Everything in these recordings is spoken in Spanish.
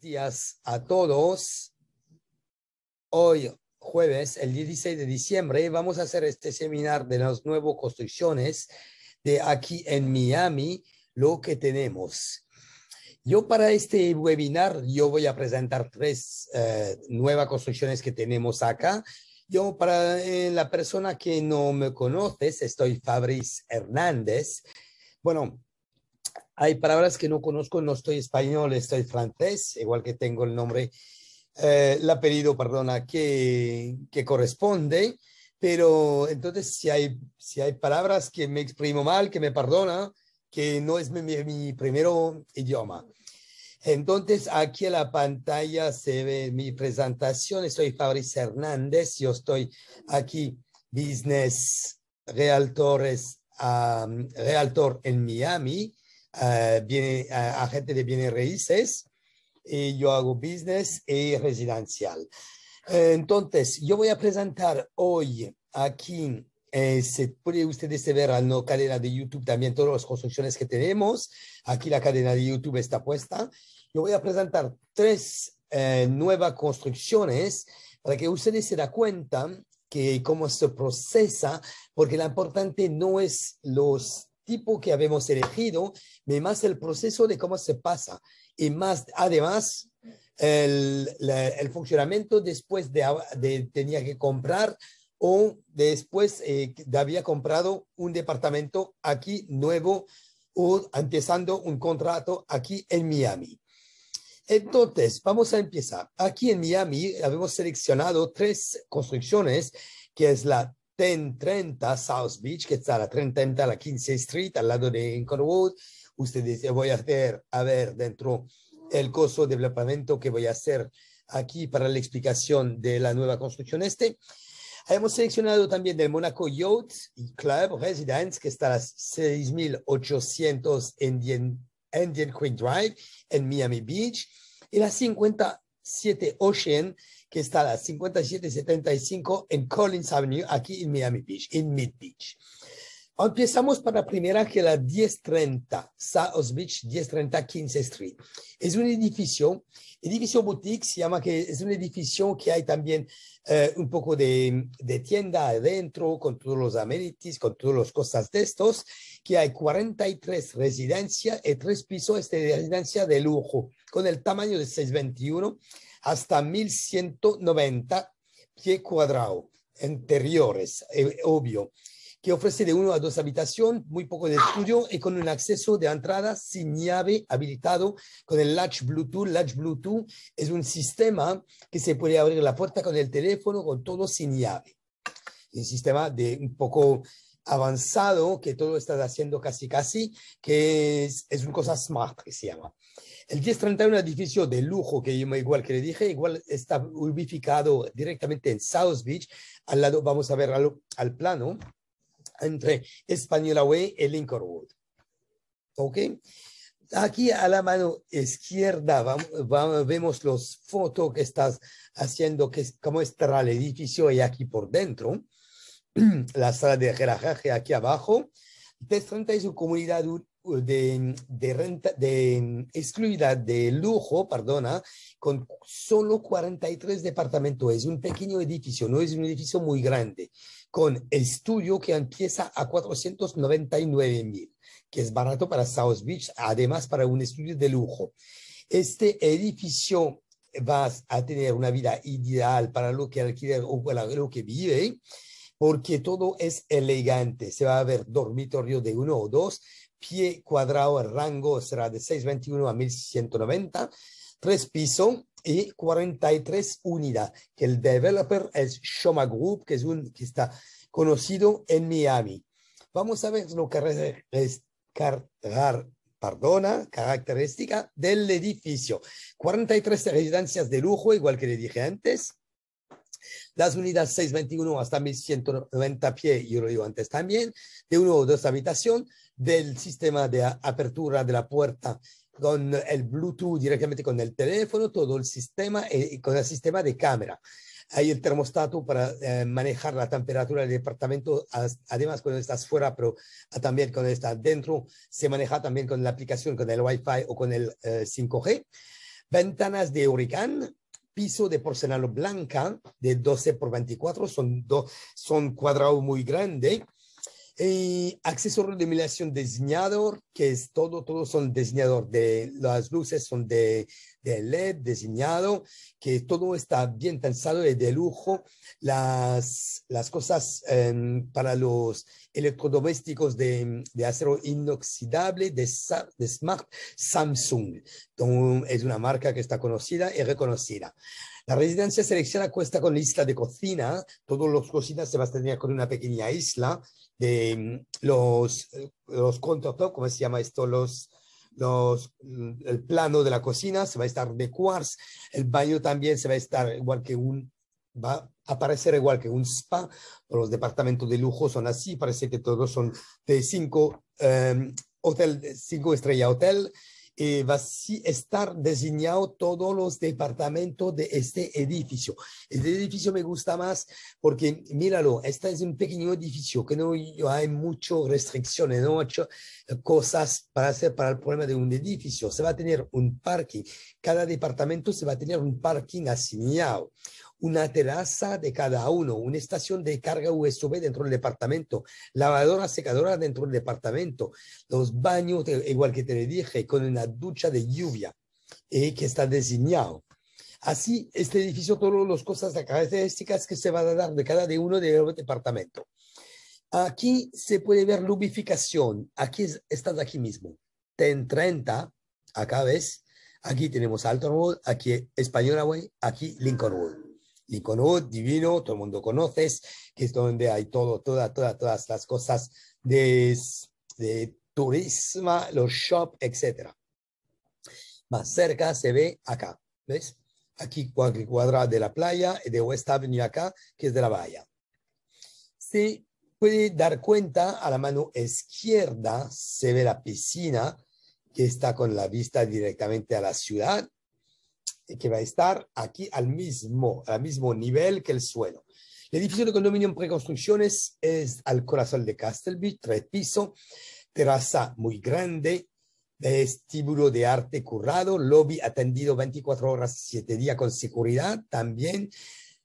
días a todos. Hoy, jueves, el 16 de diciembre, vamos a hacer este seminar de las nuevas construcciones de aquí en Miami, lo que tenemos. Yo para este webinar, yo voy a presentar tres eh, nuevas construcciones que tenemos acá. Yo para eh, la persona que no me conoces, estoy Fabriz Hernández. Bueno, hay palabras que no conozco, no estoy español, estoy francés, igual que tengo el nombre, eh, el apellido, perdona, que, corresponde, pero entonces si hay, si hay palabras que me exprimo mal, que me perdona, que no es mi, primer primero idioma. Entonces, aquí en la pantalla se ve mi presentación. Soy Fabrice Hernández. Yo estoy aquí, Business Realtores, Realtor en Miami. Eh, viene a gente agente de bienes raíces, y yo hago business y residencial. Entonces, yo voy a presentar hoy aquí, eh, se puede ustedes este ver en la cadena de YouTube también todas las construcciones que tenemos. Aquí la cadena de YouTube está puesta. Yo voy a presentar tres eh, nuevas construcciones para que ustedes se den cuenta que cómo se procesa, porque lo importante no es los tipo que habíamos elegido, más el proceso de cómo se pasa y más, además, el, funcionamiento después de, de, tenía que comprar o después de eh, había comprado un departamento aquí nuevo o empezando un contrato aquí en Miami. Entonces, vamos a empezar. Aquí en Miami habíamos seleccionado tres construcciones, que es la 1030 South Beach, que está a la 30 a la 15 Street, al lado de Inconwood. Ustedes voy a hacer, a ver, dentro el costo de developamiento que voy a hacer aquí para la explicación de la nueva construcción este. Hemos seleccionado también del Monaco Yacht Club Residence, que está a las 6800 Indian, Indian Queen Drive en Miami Beach, y la 57 Ocean que está a las 5775 en Collins Avenue, aquí en Miami Beach, en Mid Beach. Empezamos para la primera que la 1030, South Beach, 1030 15 Street. Es un edificio, edificio boutique, se llama que es un edificio que hay también eh, un poco de, de, tienda adentro, con todos los amenities, con todas las cosas de estos, que hay 43 residencias y tres eh, pisos este, de residencia de lujo, con el tamaño de 621 hasta 1190 pie cuadrado interiores, eh, obvio, que ofrece de uno a dos habitaciones, muy poco de estudio y con un acceso de entrada sin llave habilitado con el latch Bluetooth. Latch Bluetooth es un sistema que se puede abrir la puerta con el teléfono, con todo sin llave. Un sistema de un poco avanzado que todo está haciendo casi casi, que es, es una cosa smart que se llama. El 1030 un edificio de lujo que yo igual que le dije, igual está ubicado directamente en South Beach. Al lado, vamos a ver al, plano, entre Española Way y Lincoln Road. ¿Ok? Aquí a la mano izquierda vamos, vemos los fotos que estás haciendo, que es cómo estará el edificio y aquí por dentro. La sala de relajaje aquí abajo. 1030 es una comunidad de, de, renta, de excluida de lujo, perdona, con solo 43 departamentos. Es un pequeño edificio, no es un edificio muy grande, con estudio que empieza a 499 mil, que es barato para South Beach, además para un estudio de lujo. Este edificio vas a tener una vida ideal para lo que alquiler o para lo que vive, porque todo es elegante. Se va a ver dormitorio de uno o dos, pie cuadrado, el rango será de 621 a 1190, tres pisos y 43 unidades, que el developer es Shoma Group, que es un que está conocido en Miami. Vamos a ver lo que es cargar perdona, característica del edificio. 43 residencias de lujo, igual que le dije antes. Las unidades 621 hasta 1190 pie, yo lo digo antes también, de uno o dos habitaciones del sistema de apertura de la puerta con el Bluetooth directamente con el teléfono, todo el sistema eh, y con el sistema de cámara. Hay el termostato para eh, manejar la temperatura del departamento, además cuando estás fuera, pero ah, también cuando estás dentro, se maneja también con la aplicación, con el Wi-Fi o con el 5G. Eh, Ventanas de huracán, piso de porcelana blanca de 12 por 24, son, son cuadrados muy grandes y eh, accesorio de iluminación diseñador, que es todo, todos son diseñador, de, las luces son de, LED diseñado, que todo está bien pensado y de lujo. Las, las cosas em, para los electrodomésticos de, de acero inoxidable de, Smart Samsung. es una marca que está conocida y reconocida. La residencia selecciona cuesta con isla de cocina. Todos los cocinas se a tener con una pequeña isla de mm, los, los como ¿cómo se llama esto? Los, los, mm, el plano de la cocina se va a estar de quartz. El baño también se va a estar igual que un, va a aparecer igual que un spa. Los departamentos de lujo son así, parece que todos son de cinco, estrellas em, hotel, cinco estrellas hotel. Eh, va a estar diseñado todos los departamentos de este edificio. Este edificio me gusta más porque, míralo, este es un pequeño edificio que no hay muchas restricciones, no hay eh, cosas para hacer para el problema de un edificio. Se va a tener un parking. Cada departamento se va a tener un parking asignado una terraza de cada uno, una estación de carga USB dentro del departamento, lavadora, secadora dentro del departamento, los baños, e, igual que te le dije, con una ducha de lluvia eh, que está diseñado. Así, este edificio, todas las cosas, las características que se van a dar de cada uno de los departamentos. Aquí se puede ver lubificación. Aquí está estás aquí mismo. Ten 30, acá ves. Aquí tenemos Alton Road, aquí Española Way, aquí Lincoln Road. Icono divino, todo el mundo conoces, que es donde hay todo, toda, toda, todas las cosas de, de turismo, los shops, etc. Más cerca se ve acá, ¿ves? Aquí cuadra de la playa y de West Avenue acá, que es de la bahía. Se puede dar cuenta, a la mano izquierda se ve la piscina que está con la vista directamente a la ciudad que va a estar aquí al mismo, al mismo nivel que el suelo. El edificio de condominio en preconstrucciones es al corazón de Castleby, tres pisos, terraza muy grande, vestíbulo de arte currado, lobby atendido 24 horas, 7 días con seguridad también,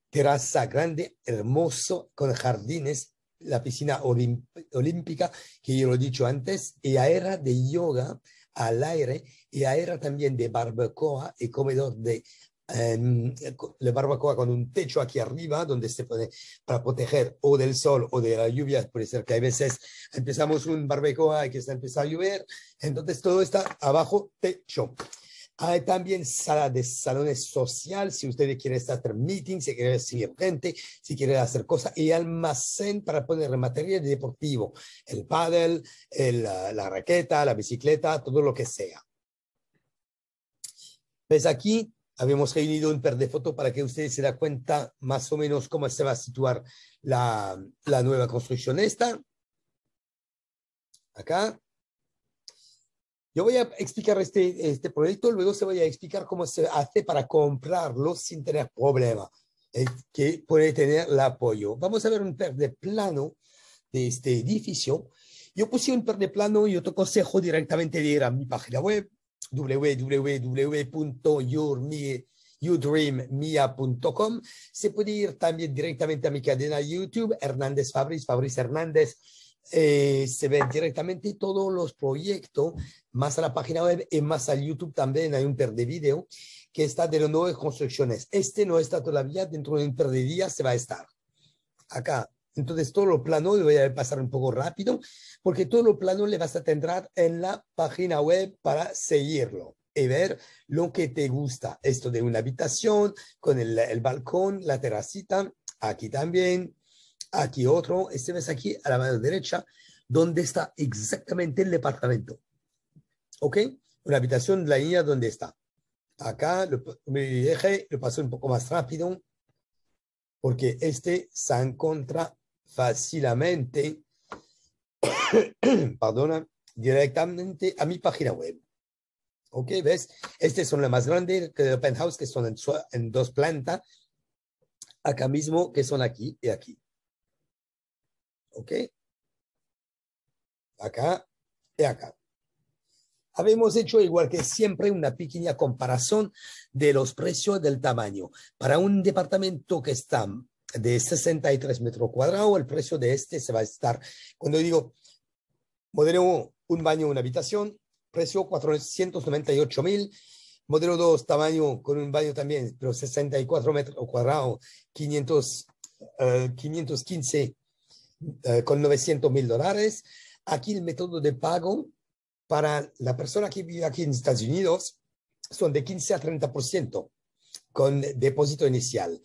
terraza grande, hermoso, con jardines, la piscina olímpica, que yo lo he dicho antes, y era de yoga al aire y era también de barbacoa y comedor de barbecoa em, barbacoa con un techo aquí arriba donde se puede para proteger o del sol o de la lluvia puede ser que a veces empezamos un barbacoa y que se empieza a llover entonces todo está abajo techo hay también sala de salones social, si ustedes quieren hacer meetings, si quieren recibir gente, si quieren hacer cosas, y almacén para poner material deportivo, el paddle, la raqueta, la bicicleta, todo lo que sea. Pues aquí habíamos reunido un par de fotos para que ustedes se den cuenta más o menos cómo se va a situar la, la nueva construcción esta. Acá. Yo voy a explicar este, este, proyecto, luego se voy a explicar cómo se hace para comprarlo sin tener problema, eh, que puede tener el apoyo. Vamos a ver un par de plano de este edificio. Yo puse un par de plano y otro consejo directamente de ir a mi página web, www.yourdreammia.com. Se puede ir también directamente a mi cadena YouTube, Hernández Fabriz, Fabriz Hernández eh, se ven directamente todos los proyectos, más a la página web y eh, más al YouTube también hay un per de video que está de las nuevas construcciones. Este no está todavía, dentro de un par de días se va a estar acá. Entonces, todo los plano, voy a pasar un poco rápido, porque todo lo planos le vas a tener en la página web para seguirlo y ver lo que te gusta. Esto de una habitación, con el, el balcón, la terracita, aquí también, aquí otro, este ves aquí a la mano derecha, donde está exactamente el departamento. ¿Ok? Una habitación de la línea donde está. Acá lo, me dije, lo paso un poco más rápido, porque este se encuentra fácilmente, perdona, directamente a mi página web. ¿Ok? ¿Ves? Este son las más grandes que el penthouse, que son en dos plantas, acá mismo, que son aquí y aquí. ¿Ok? Acá y acá. Habemos hecho igual que siempre una pequeña comparación de los precios del tamaño. Para un departamento que está de 63 metros cuadrados, el precio de este se va a estar, cuando digo modelo un baño, una habitación, precio 498 mil. Modelo 2, tamaño con un baño también, pero 64 metros cuadrados, 500, 515 eh, eh, con 900 mil dólares. Aquí el método de pago para la persona que vive aquí en Estados Unidos son de 15 a 30% con depósito inicial.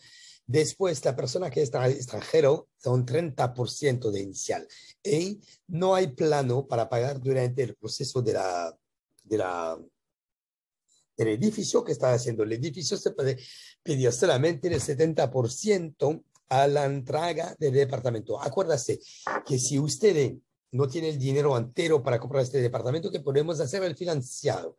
Después, la persona que está extranjero son 30% de inicial. Y no hay plano para pagar durante el proceso de la, de la, del edificio que está haciendo. El edificio se puede pedir solamente el 70% a la entrega del departamento. Acuérdase que si usted no tiene el dinero entero para comprar este departamento, que podemos hacer el financiado.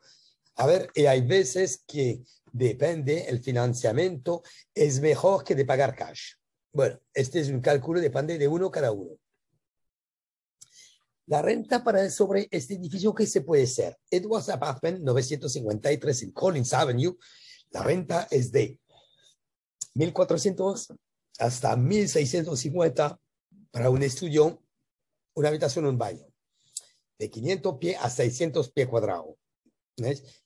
A ver, y hay veces que depende el financiamiento, es mejor que de pagar cash. Bueno, este es un cálculo, depende de uno cada uno. La renta para sobre este edificio, ¿qué se puede hacer? Edwards Apartment 953 en Collins Avenue. La renta es de 1.400 hasta 1650 para un estudio, una habitación, un baño, de 500 pies a 600 pies cuadrados.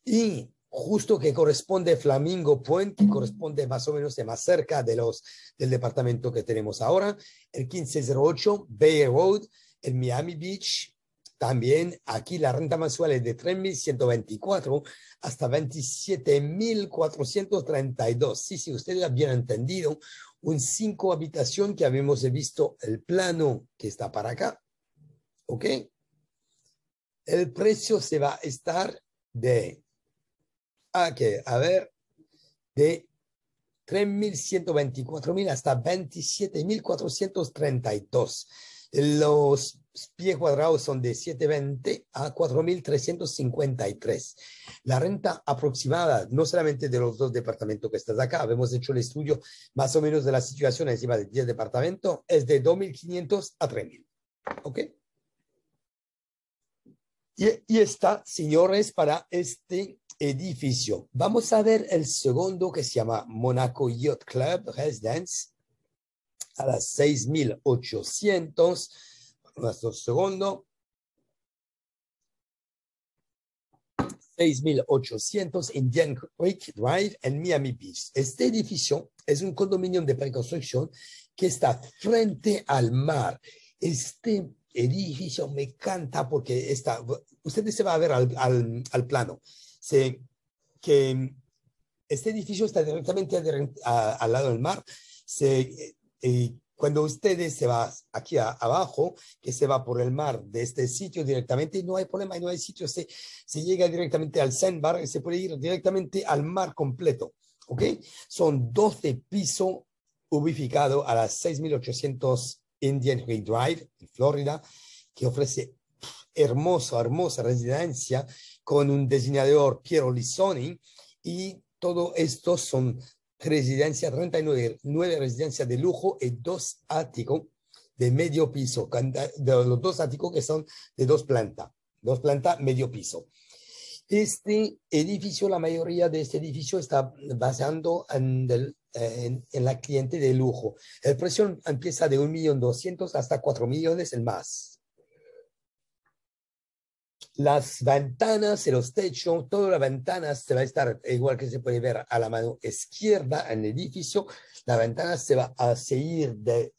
Y justo que corresponde Flamingo Point, que corresponde más o menos de más cerca de los, del departamento que tenemos ahora, el 1508 Bay Road, en Miami Beach. También aquí la renta mensual es de 3.124 hasta 27.432. Sí, sí, ustedes bien entendido, un cinco habitación que habíamos visto el plano que está para acá. ¿Ok? El precio se va a estar de, que, ah, a ver, de 3.124.000 hasta 27.432. Los pies cuadrados son de 720 a 4.353. La renta aproximada, no solamente de los dos departamentos que estás acá, hemos hecho el estudio más o menos de la situación encima de 10 departamentos, es de 2.500 a 3.000. ¿Ok? Y, y está, señores, para este edificio. Vamos a ver el segundo que se llama Monaco Yacht Club Residence a las 6.800 nuestro segundo. 6800 Indian Creek Drive en Miami Beach. Este edificio es un condominio de preconstrucción que está frente al mar. Este edificio me encanta porque está, ustedes se va a ver al, al, al plano, se, que este edificio está directamente al, lado del mar, se, eh, cuando ustedes se van aquí abajo, que se va por el mar de este sitio directamente, no hay problema, no hay sitio, se, se llega directamente al sandbar y se puede ir directamente al mar completo. ¿Ok? Son 12 pisos ubicados a las 6800 Indian Way Drive, en Florida, que ofrece hermosa, hermosa residencia con un diseñador Piero Lissoni y todo esto son residencia, 39 nueve residencias de lujo y dos áticos de medio piso, de los dos áticos que son de dos plantas, dos plantas, medio piso. Este edificio, la mayoría de este edificio está basando en, la cliente de lujo. El precio empieza de millón doscientos hasta cuatro millones el más. Las ventanas y los techos, todas las ventanas se va a estar, igual que se puede ver a la mano izquierda en el edificio, la ventana se va a seguir del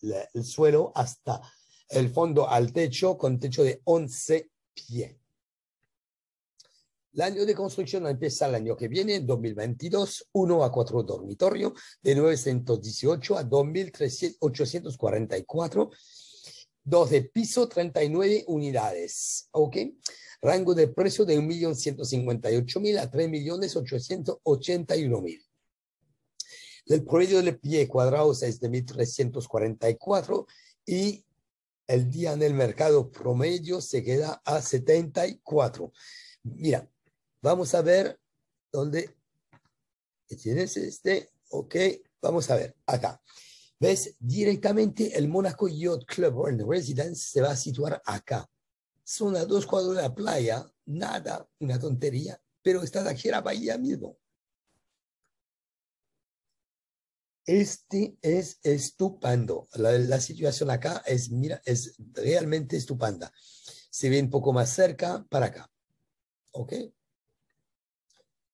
suelo hasta el fondo al techo con techo de 11 pies. El año de construcción empieza el año que viene, 2022, 1 a 4 dormitorio, de 918 a 2844, 2 de piso, 39 unidades. ¿Ok? rango de precio de 1.158.000 a 3.881.000. El promedio del pie cuadrado es de 1.344 y el día en el mercado promedio se queda a 74. Mira, vamos a ver dónde tienes este. Ok, vamos a ver acá. ¿Ves? Directamente el Monaco Yacht Club and Residence se va a situar acá son a dos cuadros de la playa, nada, una tontería, pero estás aquí en la bahía mismo. Este es estupendo. La, situación acá es, mira, es realmente estupenda. Se ve un poco más cerca para acá. ¿Ok?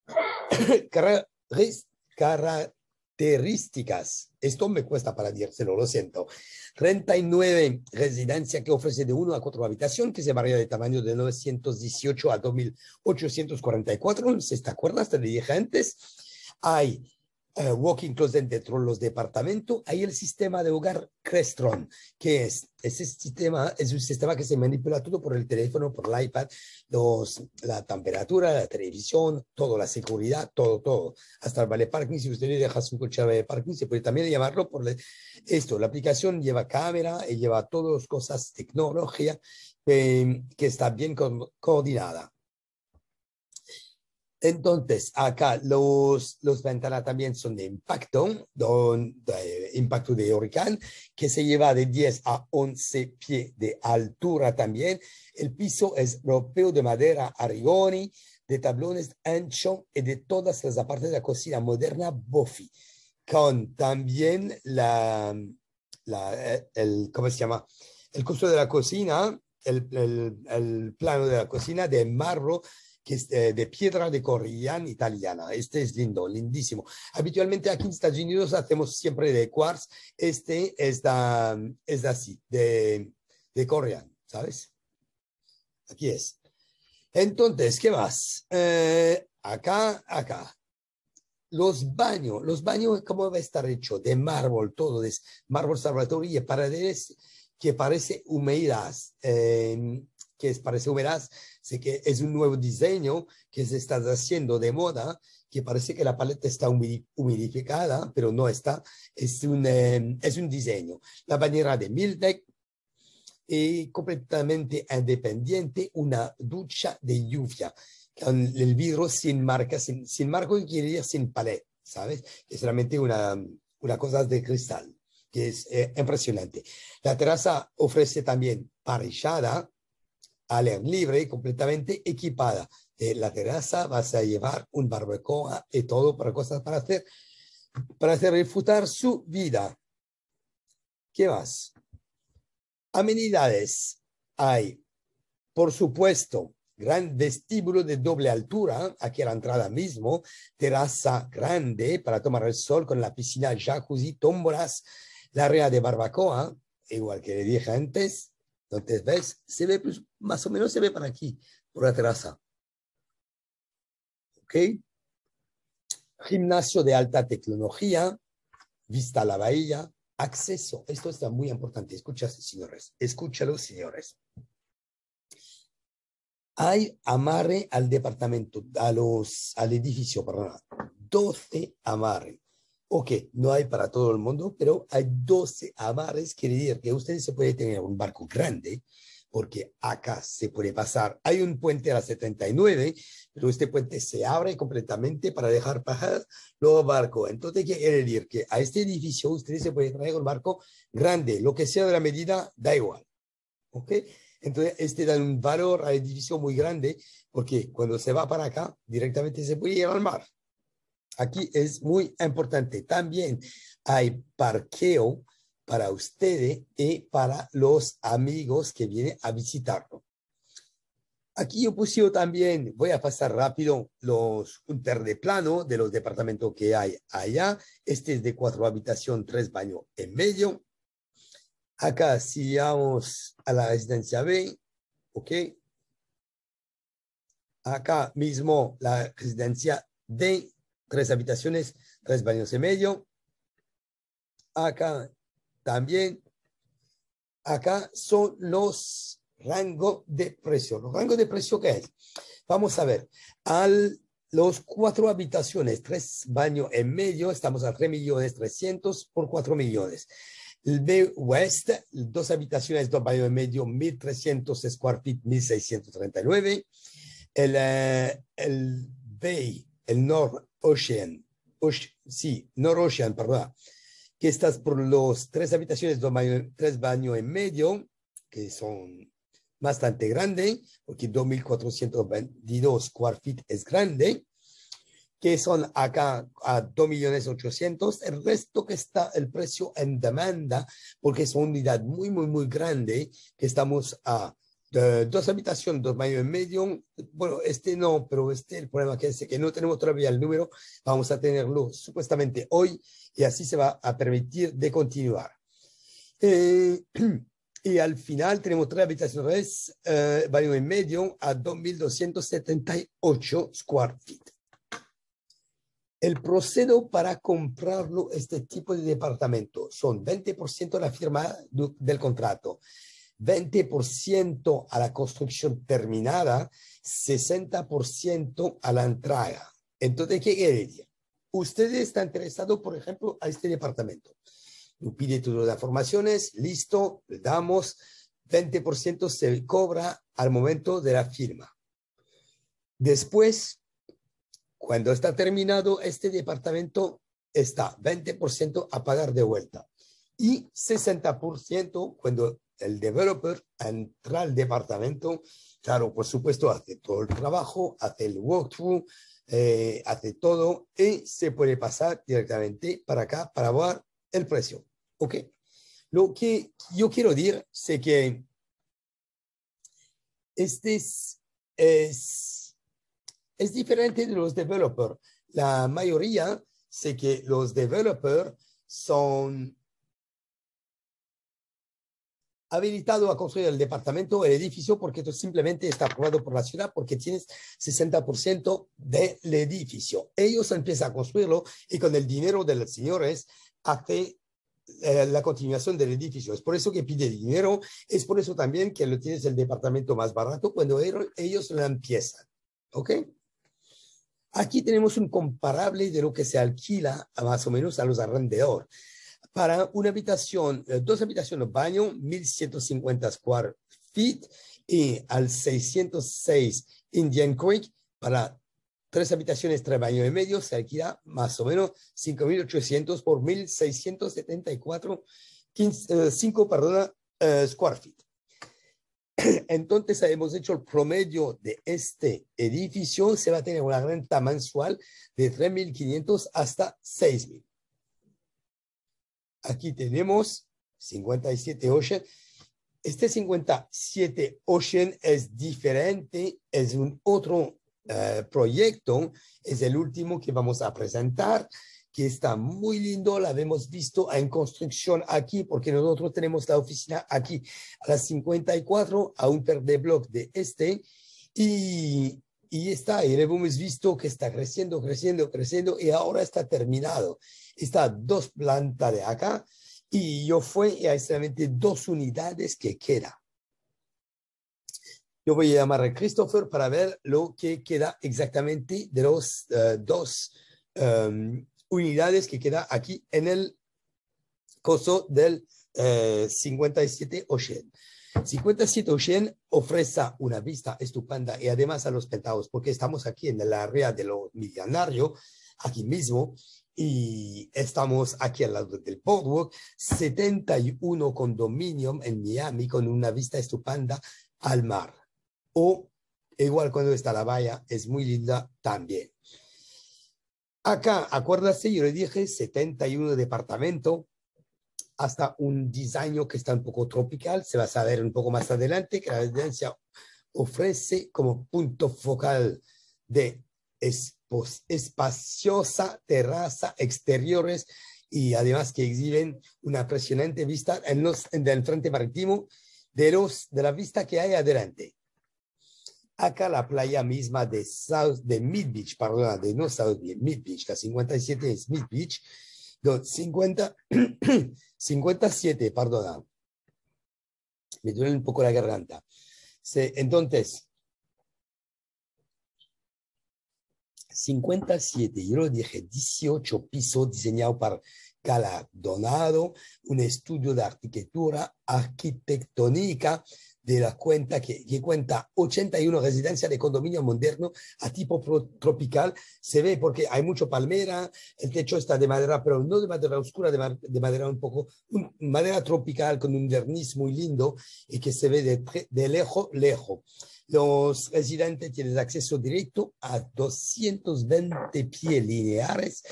características. Esto me cuesta para dírselo, lo siento. 39 residencias que ofrece de 1 a 4 habitaciones que se varía de tamaño de 918 a 2844. ¿Se te acuerdas? Te dije antes. Hay eh, walking closet dentro de los departamentos, hay el sistema de hogar Crestron, que es ese sistema, es un sistema que se manipula todo por el teléfono, por el iPad, los, la temperatura, la televisión, toda la seguridad, todo, todo. Hasta el Vale Parking, si usted le deja su coche al Vale Parking, se puede también llamarlo por esto. La aplicación lleva cámara y eh, lleva todas las cosas, tecnología, eh, que está bien coordinada entonces, acá los, los ventanas también son de impacto, don, de impacto de huracán, que se lleva de 10 a 11 pies de altura también. El piso es europeo de madera arigoni, de tablones anchos y de todas las partes de la cocina moderna Buffy, con también la, el, ¿cómo se llama? El costo de la cocina, el, el plano de la cocina de marro que es eh, de piedra de Corillán italiana. Este es lindo, lindísimo. Habitualmente aquí en Estados Unidos hacemos siempre de quartz. Este es es así, de, de ¿sabes? Aquí es. Entonces, ¿qué más? Eh, acá, acá. Los baños, los baños, ¿cómo va a estar hecho? De mármol, todo de mármol salvatore y paredes que parece humedad, eh, que parece humedad, que es un nuevo diseño que se está haciendo de moda, que parece que la paleta está humidificada, pero no está. Es un, em, es un diseño. La bañera de Miltec y eh, completamente independiente, una ducha de lluvia. Con el vidrio sin marca, sin, sin marco quiere decir sin palet, ¿sabes? Es realmente una, una cosa de cristal, que es eh, impresionante. La terraza ofrece también parrillada, al aire libre, completamente equipada. Eh, la terraza, vas a llevar un barbacoa ah, y todo para cosas para hacer, para hacer disfrutar su vida. ¿Qué más? Amenidades. Hay, por supuesto, gran vestíbulo de doble altura, aquí a la entrada mismo, terraza grande para tomar el sol con la piscina jacuzzi, tómbolas, la área de barbacoa, igual que le dije antes, entonces, ¿ves? Se ve, pues, más o menos se ve para aquí, por la terraza. ¿Ok? Gimnasio de alta tecnología, vista a la bahía, acceso. Esto está muy importante. Escúchalo, señores. Escúchalo, señores. Hay amarre al departamento, a los, al edificio, perdón, 12 amarre. Ok, no hay para todo el mundo, pero hay 12 amarres, quiere decir que usted se puede tener un barco grande, porque acá se puede pasar. Hay un puente a la 79, pero este puente se abre completamente para dejar pasar los barcos. Entonces, quiere decir que a este edificio usted se puede traer un barco grande, lo que sea de la medida, da igual. ¿Ok? Entonces, este da un valor al edificio muy grande, porque cuando se va para acá, directamente se puede ir al mar. Aquí es muy importante. También hay parqueo para ustedes y para los amigos que vienen a visitarlo. Aquí yo puse también, voy a pasar rápido los unter de plano de los departamentos que hay allá. Este es de cuatro habitaciones, tres baños en medio. Acá si vamos a la residencia B, ok. Acá mismo la residencia D, tres habitaciones, tres baños y medio. Acá también, acá son los rangos de precio. ¿Los rangos de precio que hay. Vamos a ver, los cuatro habitaciones, tres baños y medio, estamos a 3 millones 300 por 4 millones. El B West, dos habitaciones, dos baños y medio, 1300 square feet, 1639. El, eh, el Bay, el North, Ocean, sí, no Ocean, perdón, que estás por los tres habitaciones, baños, tres baños en medio, que son bastante grandes, porque 2.422 square feet es grande, que son acá a 2.800.000, el resto que está el precio en demanda, porque es una unidad muy, muy, muy grande, que estamos a eh, dos habitaciones, dos baños y medio. Bueno, este no, pero este el problema que es que no tenemos todavía el número. Vamos a tenerlo supuestamente hoy y así se va a permitir de continuar. Eh, y al final tenemos tres habitaciones, eh, baño y medio a 2.278 square feet. El procedo para comprarlo, este tipo de departamento, son 20% de la firma del contrato, 20% a la construcción terminada, 60% a la entrada. Entonces, ¿qué quiere decir? Usted está interesado, por ejemplo, a este departamento. pide todas las informaciones, listo, le damos, 20% se cobra al momento de la firma. Después, cuando está terminado, este departamento está 20% a pagar de vuelta y 60% cuando el developer entra al departamento, claro, por supuesto, hace todo el trabajo, hace el walkthrough, eh, hace todo y se puede pasar directamente para acá para ver el precio. ¿Ok? Lo que yo quiero decir es que este es, es, es diferente de los developers. La mayoría sé que los developers son habilitado a construir el departamento, el edificio, porque esto simplemente está aprobado por la ciudad, porque tienes 60% del edificio. Ellos empiezan a construirlo y con el dinero de los señores hace eh, la continuación del edificio. Es por eso que pide dinero, es por eso también que lo tienes el departamento más barato cuando ellos lo empiezan. ¿Ok? Aquí tenemos un comparable de lo que se alquila a más o menos a los arrendadores para una habitación, eh, dos habitaciones, baño, 1150 square feet y al 606 Indian Creek para tres habitaciones, tres baños y medio, se alquila más o menos 5.800 por 1.674, 15, 5, perdona, eh, square feet. Entonces hemos hecho el promedio de este edificio, se va a tener una renta mensual de 3.500 hasta 6.000. Aquí tenemos 57 Ocean. Este 57 Ocean es diferente, es un otro eh, proyecto, es el último que vamos a presentar, que está muy lindo, la hemos visto en construcción aquí, porque nosotros tenemos la oficina aquí, a las 54, a un par de block de este, y y está, y hemos visto que está creciendo, creciendo, creciendo y ahora está terminado. Está dos plantas de acá y yo fui y hay dos unidades que queda. Yo voy a llamar a Christopher para ver lo que queda exactamente de las eh, dos em, unidades que queda aquí en el coso del 57 eh, Ocean. 57 Ocean ofrece una vista estupenda y además a los pentados, porque estamos aquí en el área de lo millonario aquí mismo, y estamos aquí al lado del boardwalk, 71 condominium en Miami con una vista estupenda al mar. O igual cuando está la valla, es muy linda también. Acá, acuérdate, yo le dije 71 departamento hasta un diseño que está un poco tropical, se va a saber un poco más adelante, que la residencia ofrece como punto focal de espaciosa terraza exteriores y además que exhiben una impresionante vista en los, del frente marítimo de, los, de la vista que hay adelante. Acá la playa misma de, South, de Mid Beach, perdón, de no South Beach, Mid Beach, la 57 es Mid Beach, 57, perdona. Me duele un poco la garganta. entonces, 57, yo lo dije, 18 pisos diseñados para Donado, un estudio de arquitectura arquitectónica de la cuenta que, cuenta 81 residencias de condominio moderno a tipo tropical. Se ve porque hay mucho palmera, el techo está de madera, pero no de madera oscura, de, madera un poco, madera tropical con un verniz muy lindo y que se ve de, de lejos, lejos. Los residentes tienen acceso directo a 220 pies lineares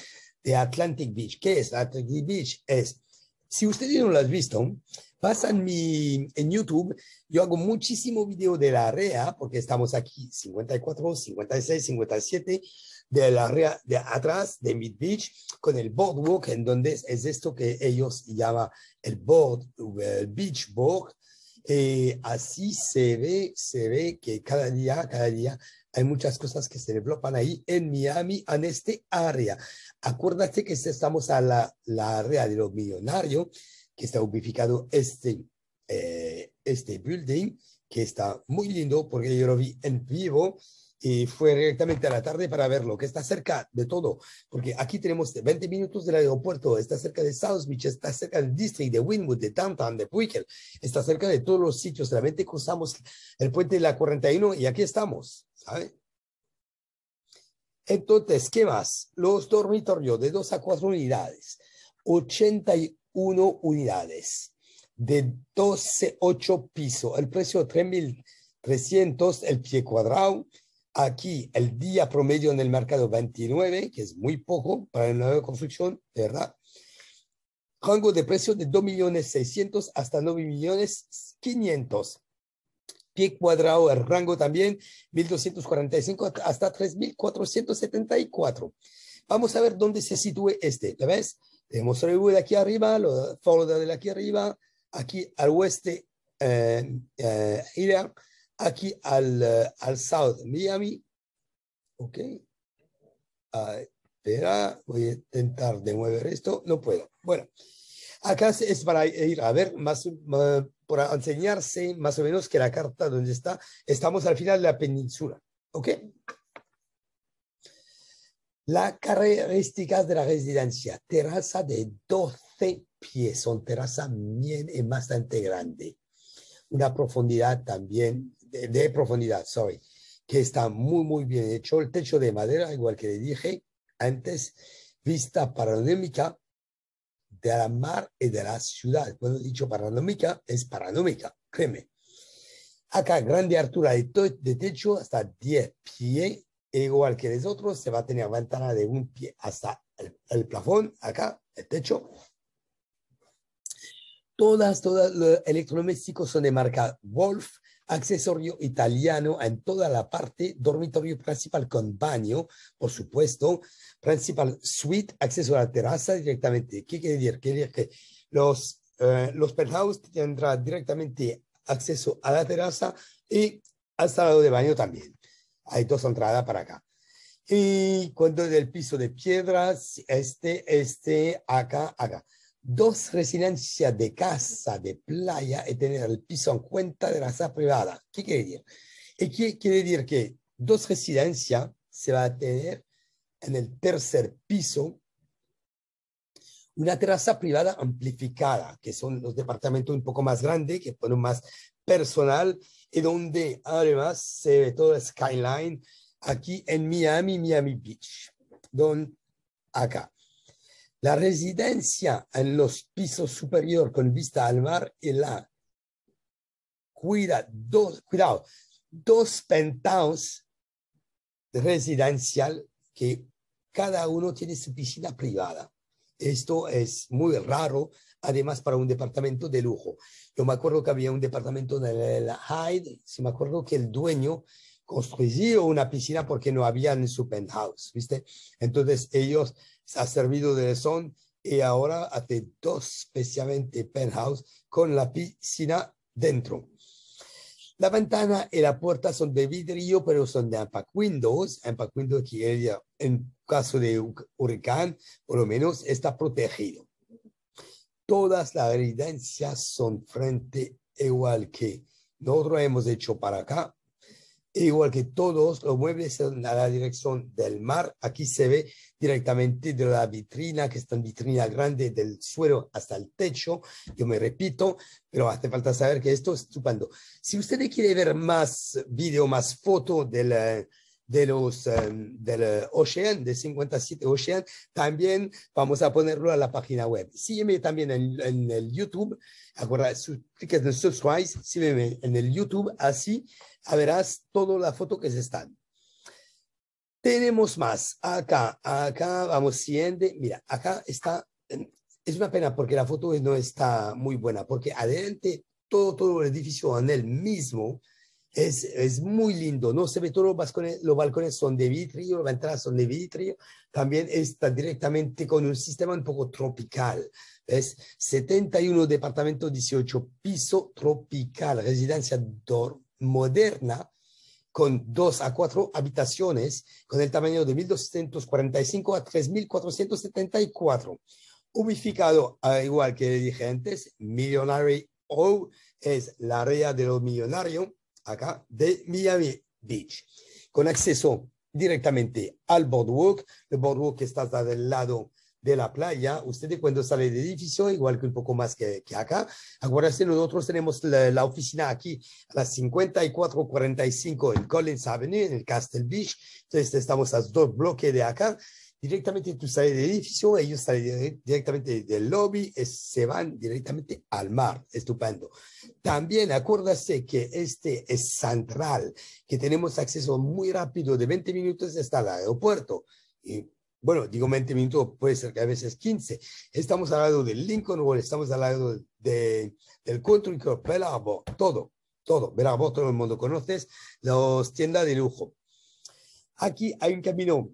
de Atlantic Beach. ¿Qué es Atlantic Beach? Es, si ustedes no lo han visto, Pasan mi, en YouTube, yo hago muchísimo video de la REA, porque estamos aquí 54, 56, 57, de la REA de atrás, de Mid Beach, con el boardwalk, en donde es esto que ellos llaman el board, el beach board. y eh, así se ve, se ve que cada día, cada día hay muchas cosas que se desarrollan ahí en Miami, en este área. Acuérdate que estamos a la, la área de los millonarios que está ubicado este, eh, este building, que está muy lindo porque yo lo vi en vivo y fue directamente a la tarde para verlo, que está cerca de todo, porque aquí tenemos 20 minutos del aeropuerto, está cerca de South Beach, está cerca del District, de Winwood, de Downtown, de Puikel, está cerca de todos los sitios, realmente cruzamos el puente de la 41 y aquí estamos, ¿sabe? Entonces, ¿qué más? Los dormitorios de dos a cuatro unidades, 80 unidades de 12, 8 pisos. El precio 3.300 el pie cuadrado. Aquí el día promedio en el mercado 29, que es muy poco para la nueva construcción, ¿verdad? Rango de precio de 2.600.000 hasta 9.500.000. Pie cuadrado, el rango también, 1.245 hasta 3.474. Vamos a ver dónde se sitúe este. ¿La ves? Tenemos U de aquí arriba, los de aquí arriba, aquí al oeste eh, eh aquí al, eh, al south Miami. Ok. Ah, espera, voy a intentar de esto. No puedo. Bueno, acá es para ir a ver más, más para enseñarse más o menos que la carta donde está. Estamos al final de la península. ¿Ok? Las características de la residencia, terraza de 12 pies, son terraza bien y eh, bastante grande. Una profundidad también, de, profundidad, sorry, que está muy, muy bien hecho. El techo de madera, igual que le dije antes, vista panorámica de la mar y de la ciudad. Cuando he dicho panorámica, es panorámica, créeme. Acá, grande altura de, de techo hasta 10 pies igual que los otros, se va a tener ventana de un pie hasta el, plafón, acá, el techo. Todas, todos los electrodomésticos son de marca Wolf, accesorio italiano en toda la parte, dormitorio principal con baño, por supuesto, principal suite, acceso a la terraza directamente. ¿Qué quiere decir? Quiere decir que los, eh, los penthouse tendrán directamente acceso a la terraza y al salado de baño también hay dos entradas para acá. Y cuando es el piso de piedras, este, este, acá, acá. Dos residencias de casa, de playa, y tener el piso en cuenta de la casa privada. ¿Qué quiere decir? ¿Y qué quiere decir que dos residencias se va a tener en el tercer piso una terraza privada amplificada, que son los departamentos un poco más grandes, que ponen más personal y donde además se ve todo el skyline aquí en Miami, Miami Beach, donde acá. La residencia en los pisos superior con vista al mar y la cuida dos, cuidado, dos penthouse residencial que cada uno tiene su piscina privada. Esto es muy raro además para un departamento de lujo. Yo me acuerdo que había un departamento de la Hyde, si me acuerdo que el dueño construyó una piscina porque no había en su penthouse, ¿viste? Entonces ellos se han servido de son y ahora hace dos especialmente penthouse con la piscina dentro. La ventana y la puerta son de vidrio, pero son de impact windows. Impact windows que en caso de huracán, por lo menos, está protegido todas las evidencias son frente igual que nosotros hemos hecho para acá, igual que todos los muebles en la dirección del mar. Aquí se ve directamente de la vitrina, que está en vitrina grande del suelo hasta el techo. Yo me repito, pero hace falta saber que esto es estupendo. Si usted quiere ver más video, más foto del eh, de los, em, del Ocean, de 57 Ocean, también vamos a ponerlo a la página web. Sígueme también en, el YouTube, acuérdate, clic en subscribe, sígueme en el YouTube, así verás todas la foto que se están. Tenemos más, acá, acá, vamos, siguiente, mira, acá está, em, es una pena porque la foto no está muy buena, porque adelante todo, todo el edificio en el mismo, es, es, muy lindo, ¿no? Se ve todos los balcones, son de vitrio, las ventanas son de vidrio también está directamente con un sistema un poco tropical, Es 71 departamento 18 piso tropical, residencia moderna, con dos a cuatro habitaciones, con el tamaño de 1.245 a 3.474, Ubicado, ah, igual que le dije antes, Millionary O, es la área de los millonarios, acá, de Miami Beach, con acceso directamente al boardwalk. El boardwalk que está del lado de la playa. Ustedes cuando salen del edificio, igual que un poco más que, que acá, acuérdense, nosotros tenemos la, oficina aquí a las 5445 en Collins Avenue, en el Castle Beach. Entonces estamos a dos bloques de acá directamente tú sales del edificio, ellos salen directamente del lobby, se van directamente al mar. Estupendo. También acuérdase que este es central, que tenemos acceso muy rápido, de 20 minutos hasta el aeropuerto. Y bueno, digo 20 minutos, puede ser que a veces 15. Estamos al lado del Lincoln Wall, estamos al lado de, del Country Club, todo, todo. verá todo el mundo conoces, las tiendas de lujo. Aquí hay un camino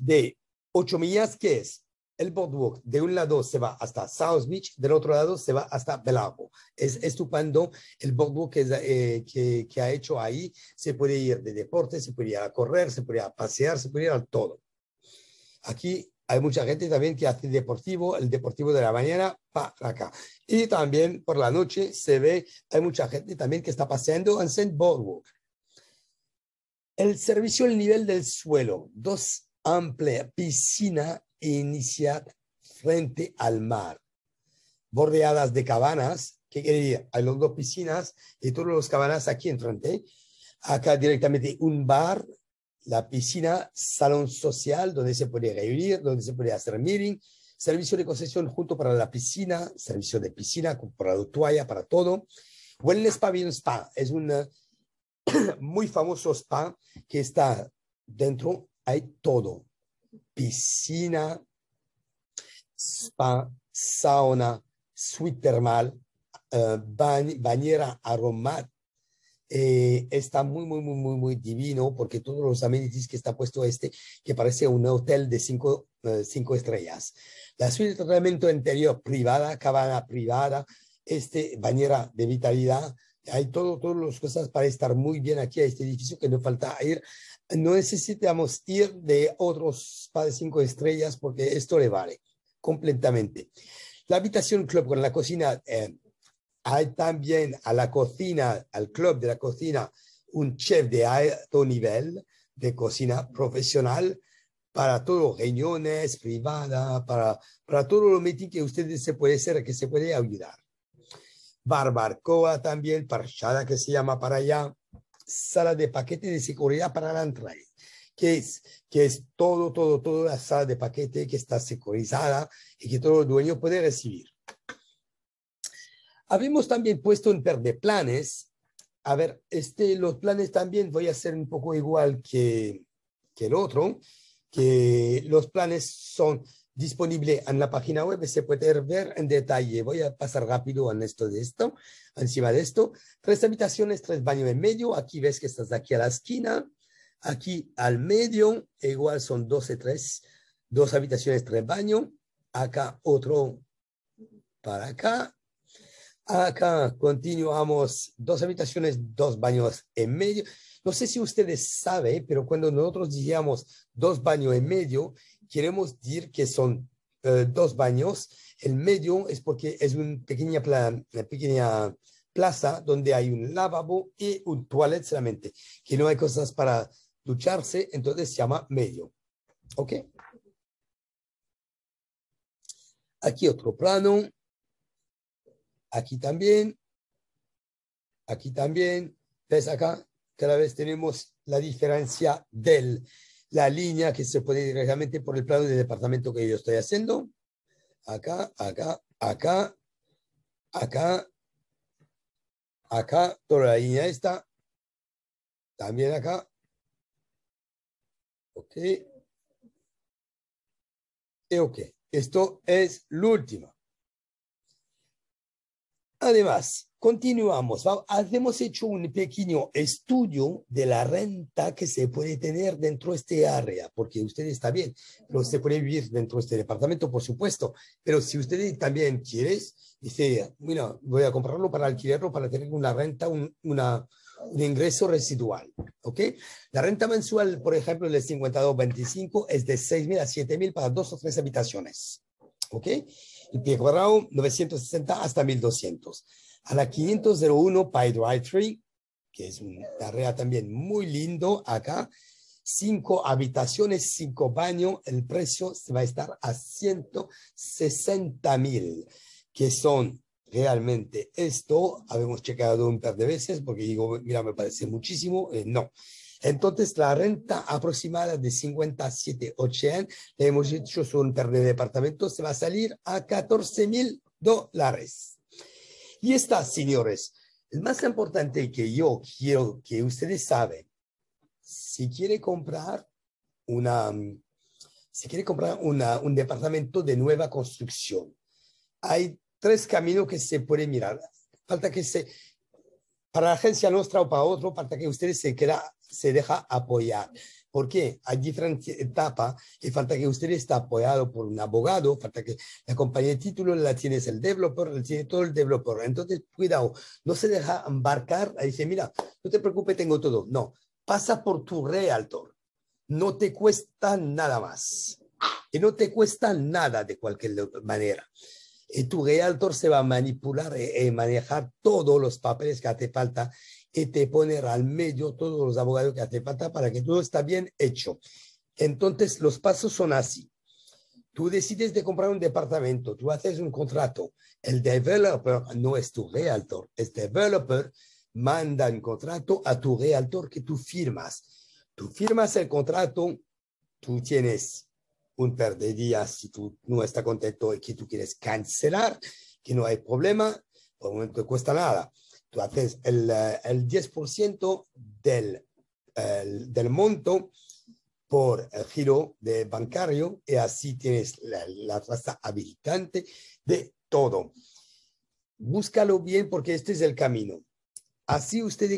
de 8 millas que es el boardwalk de un lado se va hasta South Beach, del otro lado se va hasta Belago. Es estupendo el boardwalk eh, que, que, ha hecho ahí. Se puede ir de deporte, se puede ir a correr, se puede ir a pasear, se puede ir a todo. Aquí hay mucha gente también que hace deportivo, el deportivo de la mañana para acá. Y también por la noche se ve, hay mucha gente también que está paseando en St. Boardwalk. El servicio, el nivel del suelo, dos amplia piscina e inicia frente al mar, bordeadas de cabanas, que quiere decir, hay las dos piscinas y todas las cabanas aquí enfrente. Acá directamente un bar, la piscina, salón social donde se puede reunir, donde se puede hacer meeting, servicio de concesión junto para la piscina, servicio de piscina, la toalla para todo. spa bien Spa es un muy famoso spa que está dentro hay todo. Piscina, spa, sauna, suite termal, eh, bañera aromática. Eh, está muy, muy, muy, muy, muy divino porque todos los amenities que está puesto este, que parece un hotel de cinco, eh, cinco estrellas. La suite de tratamiento interior privada, cabana privada, este bañera de vitalidad, hay todo, todas las cosas para estar muy bien aquí a este edificio que no falta ir. No necesitamos ir de otros para cinco estrellas porque esto le vale completamente. La habitación club con la cocina, eh, hay también a la cocina, al club de la cocina, un chef de alto nivel de cocina profesional para todos reuniones, privada, para, para todo lo que ustedes se puede hacer, que se puede ayudar. Barbarcoa también, Parchada que se llama para allá, sala de paquete de seguridad para la entrada, que es, que es todo, todo, toda la sala de paquete que está securizada y que todo el dueño puede recibir. Habíamos también puesto un par de planes. A ver, este, los planes también voy a hacer un poco igual que, que el otro, que los planes son disponible en la página web, se puede ver en detalle. Voy a pasar rápido en esto de esto, encima de esto. Tres habitaciones, tres baños en medio. Aquí ves que estás aquí a la esquina, aquí al medio, igual son 12, dos habitaciones, tres baños. Acá otro para acá. Acá continuamos, dos habitaciones, dos baños en medio. No sé si ustedes saben, pero cuando nosotros decíamos dos baños en medio, queremos decir que son eh, dos baños. El medio es porque es una pequeña, una pequeña plaza donde hay un lavabo y un toilet solamente, que no hay cosas para ducharse, entonces se llama medio. ¿Ok? Aquí otro plano. Aquí también. Aquí también. ¿Ves acá? Cada vez tenemos la diferencia del la línea que se puede directamente por el plano del departamento que yo estoy haciendo. Acá, acá, acá, acá, acá, toda la línea está. También acá. Ok. Y ok. Esto es lo último. Además, continuamos. Hemos hecho un pequeño estudio de la renta que se puede tener dentro de este área, porque usted está bien, pero se puede vivir dentro de este departamento, por supuesto. Pero si usted también quiere, dice, mira, voy a comprarlo para alquilarlo, para tener una renta, un, una, ingreso residual. ¿Ok? La renta mensual, por ejemplo, del 52-25 es de 6.000 a 7.000 para dos o tres habitaciones. ¿Ok? El pie cuadrado, 960 hasta 1200. A la 501 Piedra 3, que es un tarea también muy lindo acá, cinco habitaciones, cinco baños, el precio va a estar a 160 mil, que son realmente esto, habemos checado un par de veces porque digo, mira, me parece muchísimo, eh, no. Entonces, la renta aproximada de 57,80 le hemos dicho son de departamento, se va a salir a 14 mil dólares. Y estas, señores, el más importante que yo quiero que ustedes saben, si quiere comprar una, si quiere comprar una, un departamento de nueva construcción, hay tres caminos que se pueden mirar. Falta que se, para la agencia nuestra o para otro, falta que ustedes se queden se deja apoyar. ¿Por qué? Hay diferentes etapas y falta que usted esté apoyado por un abogado, falta que la compañía de título la tienes el developer, la tiene todo el developer. Entonces, cuidado, no se deja embarcar y dice, mira, no te preocupes, tengo todo. No, pasa por tu realtor. No te cuesta nada más. Y no te cuesta nada de cualquier manera y tu realtor se va a manipular y, eh, eh, manejar todos los papeles que hace falta y te poner al medio todos los abogados que hace falta para que todo está bien hecho. Entonces, los pasos son así. Tú decides de comprar un departamento, tú haces un contrato. El developer no es tu realtor, el developer manda un contrato a tu realtor que tú firmas. Tú firmas el contrato, tú tienes un par de días si tú no estás contento y que tú quieres cancelar, que no hay problema, por momento cuesta nada tú haces el, eh, el 10% del, del monto por el giro de bancario y así tienes la, la habilitante de todo. Búscalo bien porque este es el camino. Así usted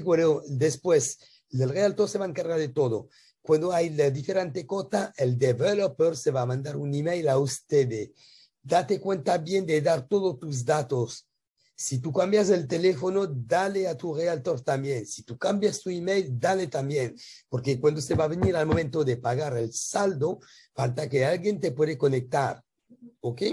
después, el realtor se va a encargar de todo. Cuando hay la diferente cota, el developer se va a mandar un email a usted. Date cuenta bien de dar todos tus datos si tú cambias el teléfono, dale a tu realtor también. Si tú cambias tu email, dale también. Porque cuando se va a venir al momento de pagar el saldo, falta que alguien te puede conectar. ¿Ok?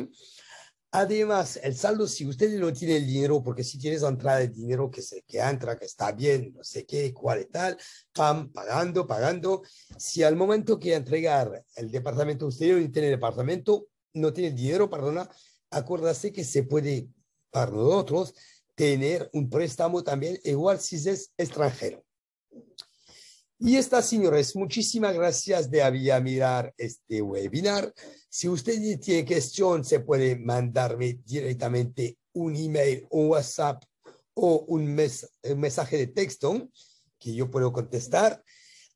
Además, el saldo, si usted no tiene el dinero, porque si tienes entrada de dinero que, se, que entra, que está bien, no sé qué, cuál y tal, van pagando, pagando. Si al momento que entregar el departamento, usted no tiene el departamento, no tiene el dinero, perdona, acuérdase que se puede para nosotros tener un préstamo también igual si es extranjero. Y estas señores, muchísimas gracias de haber mirar este webinar. Si usted tiene cuestión, se puede mandarme directamente un email, o WhatsApp o un, un mensaje de texto que yo puedo contestar.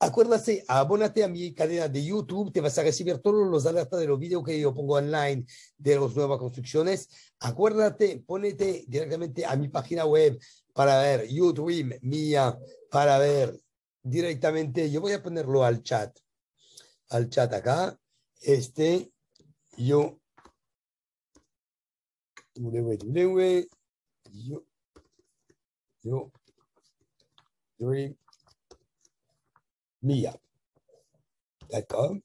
Acuérdate, abónate a mi cadena de YouTube, te vas a recibir todos los alertas de los videos que yo pongo online de las nuevas construcciones. Acuérdate, ponete directamente a mi página web para ver YouTube mía, para ver directamente, yo voy a ponerlo al chat, al chat acá, este, yo, yo, yo, yo mía. acuerdo?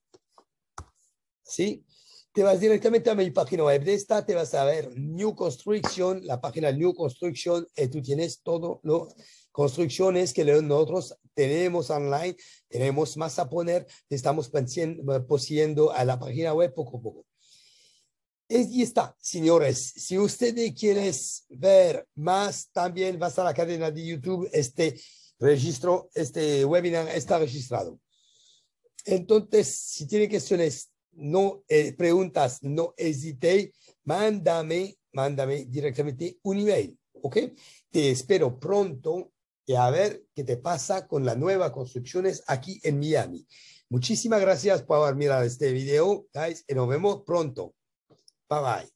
¿Sí? Te vas directamente a mi página web de esta, te vas a ver New Construction, la página New Construction, y eh, tú tienes todo lo construcciones que nosotros tenemos online, tenemos más a poner, estamos eh, poniendo a la página web poco a poco. Y está, señores, si ustedes quieren ver más, también vas a la cadena de YouTube, este, registro, este webinar está registrado. Entonces, si tiene cuestiones, no eh, preguntas, no hesite, mándame, mándame directamente un email, ¿ok? Te espero pronto y a ver qué te pasa con las nuevas construcciones aquí en Miami. Muchísimas gracias por haber mirado este video, guys, y nos vemos pronto. Bye bye.